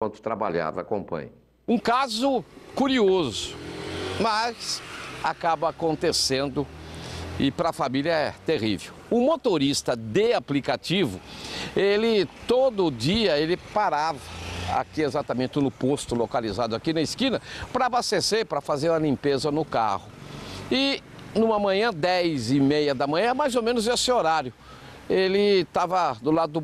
enquanto trabalhava. Acompanhe. Um caso curioso, mas acaba acontecendo e para a família é terrível. O motorista de aplicativo, ele todo dia ele parava aqui exatamente no posto localizado aqui na esquina para abastecer, para fazer uma limpeza no carro. E numa manhã, 10 e meia da manhã, mais ou menos esse horário, ele estava do lado do,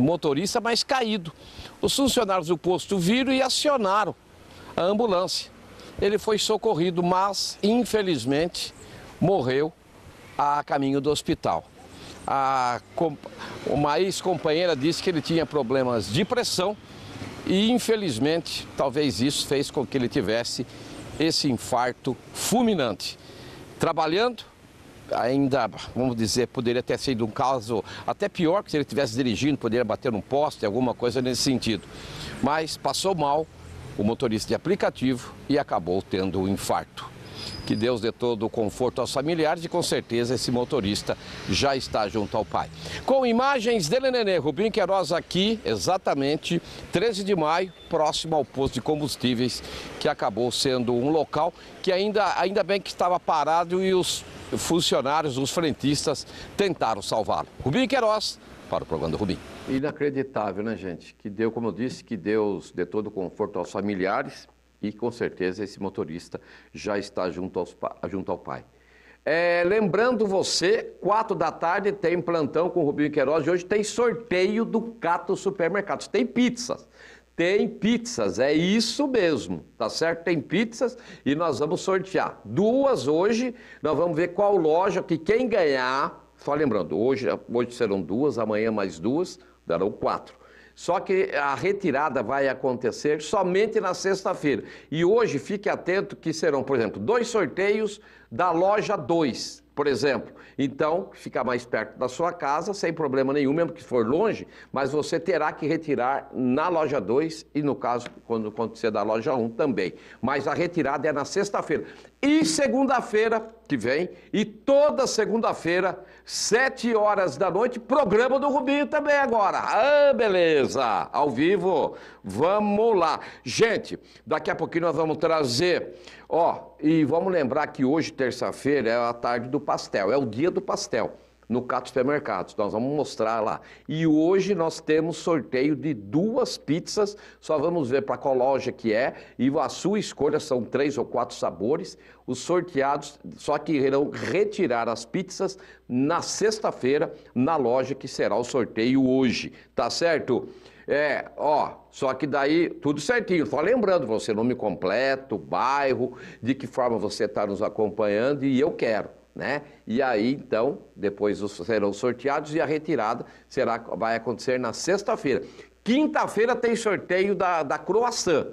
motorista, mas caído. Os funcionários do posto viram e acionaram a ambulância. Ele foi socorrido, mas infelizmente morreu a caminho do hospital. A, uma ex-companheira disse que ele tinha problemas de pressão e, infelizmente, talvez isso fez com que ele tivesse esse infarto fulminante. Trabalhando, ainda, vamos dizer, poderia ter sido um caso até pior que se ele estivesse dirigindo, poderia bater num poste, alguma coisa nesse sentido. Mas passou mal o motorista de aplicativo e acabou tendo um infarto. Que Deus dê todo o conforto aos familiares e com certeza esse motorista já está junto ao pai. Com imagens dele, Nenê Rubim Queiroz aqui, exatamente 13 de maio, próximo ao posto de combustíveis, que acabou sendo um local que ainda, ainda bem que estava parado e os funcionários, os frentistas, tentaram salvá-lo. Rubinho Queiroz, para o programa do Rubim. Inacreditável, né, gente? Que deu, como eu disse, que Deus dê todo o conforto aos familiares e com certeza esse motorista já está junto, aos, junto ao pai. É, lembrando você, quatro da tarde tem plantão com o Rubinho Queiroz e hoje tem sorteio do Cato Supermercados. Tem pizzas, tem pizzas, é isso mesmo, tá certo? Tem pizzas e nós vamos sortear duas hoje. Nós vamos ver qual loja que quem ganhar, só lembrando, hoje, hoje serão duas, amanhã mais duas, darão quatro. Só que a retirada vai acontecer somente na sexta-feira. E hoje fique atento que serão, por exemplo, dois sorteios da loja 2, por exemplo. Então, fica mais perto da sua casa, sem problema nenhum, mesmo que for longe, mas você terá que retirar na loja 2 e, no caso, quando acontecer da loja 1 um, também. Mas a retirada é na sexta-feira. E segunda-feira que vem, e toda segunda-feira, 7 horas da noite, programa do Rubinho também agora. Ah, beleza! Ao vivo. Vamos lá. Gente, daqui a pouquinho nós vamos trazer, ó, e vamos lembrar que hoje tem terça-feira é a tarde do pastel, é o dia do pastel no Cato Supermercados. Nós vamos mostrar lá. E hoje nós temos sorteio de duas pizzas, só vamos ver para qual loja que é, e a sua escolha são três ou quatro sabores. Os sorteados só que irão retirar as pizzas na sexta-feira na loja que será o sorteio hoje, tá certo? É, ó, só que daí tudo certinho. Só lembrando você, nome completo, bairro, de que forma você está nos acompanhando e eu quero né? E aí, então, depois os, serão sorteados e a retirada será, vai acontecer na sexta-feira. Quinta-feira tem sorteio da, da croissant.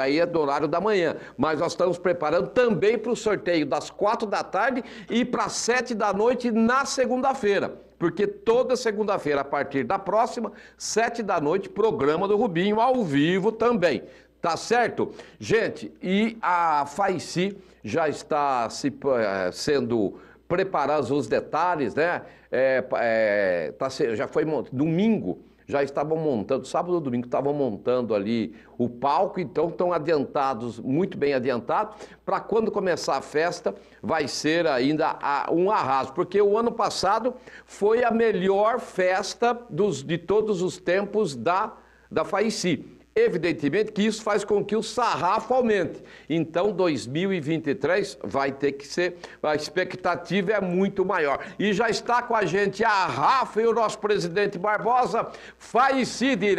Aí é do horário da manhã. Mas nós estamos preparando também para o sorteio das quatro da tarde e para sete da noite na segunda-feira. Porque toda segunda-feira, a partir da próxima, sete da noite, programa do Rubinho ao vivo também. Tá certo? Gente, e a FAICI já está se, eh, sendo preparados os detalhes, né? É, é, tá, já foi domingo, já estavam montando, sábado ou domingo estavam montando ali o palco, então estão adiantados, muito bem adiantados, para quando começar a festa vai ser ainda um arraso, porque o ano passado foi a melhor festa dos, de todos os tempos da, da Faici. Evidentemente que isso faz com que o sarrafo aumente. Então, 2023 vai ter que ser, a expectativa é muito maior. E já está com a gente a Rafa e o nosso presidente Barbosa, faz-se direto.